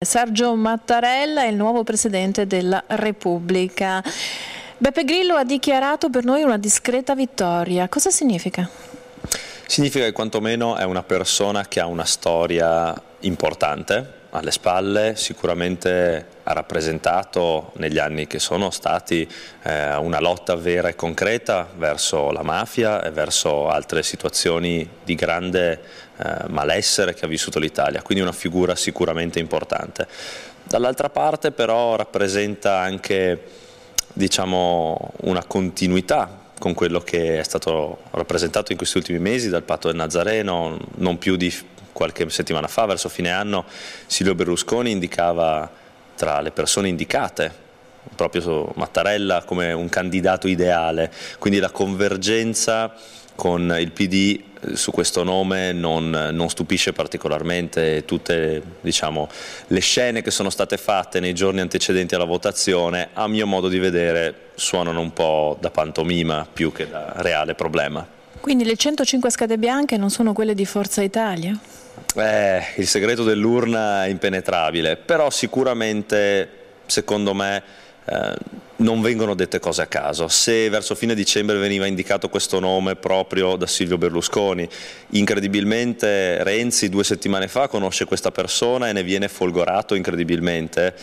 Sergio Mattarella è il nuovo Presidente della Repubblica. Beppe Grillo ha dichiarato per noi una discreta vittoria. Cosa significa? Significa che quantomeno è una persona che ha una storia importante alle spalle, sicuramente ha rappresentato negli anni che sono stati eh, una lotta vera e concreta verso la mafia e verso altre situazioni di grande eh, malessere che ha vissuto l'Italia, quindi una figura sicuramente importante. Dall'altra parte però rappresenta anche diciamo, una continuità con quello che è stato rappresentato in questi ultimi mesi dal patto del Nazareno, non più di qualche settimana fa, verso fine anno, Silvio Berlusconi indicava tra le persone indicate proprio Mattarella come un candidato ideale, quindi la convergenza con il PD eh, su questo nome non, non stupisce particolarmente tutte diciamo, le scene che sono state fatte nei giorni antecedenti alla votazione a mio modo di vedere suonano un po' da pantomima più che da reale problema. Quindi le 105 scade bianche non sono quelle di Forza Italia? Eh, il segreto dell'urna è impenetrabile, però sicuramente, secondo me, eh, non vengono dette cose a caso. Se verso fine dicembre veniva indicato questo nome proprio da Silvio Berlusconi, incredibilmente Renzi due settimane fa conosce questa persona e ne viene folgorato incredibilmente.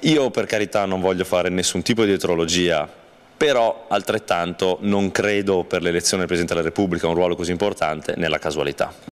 Io per carità non voglio fare nessun tipo di etrologia, però altrettanto non credo per l'elezione del Presidente della Repubblica, un ruolo così importante, nella casualità.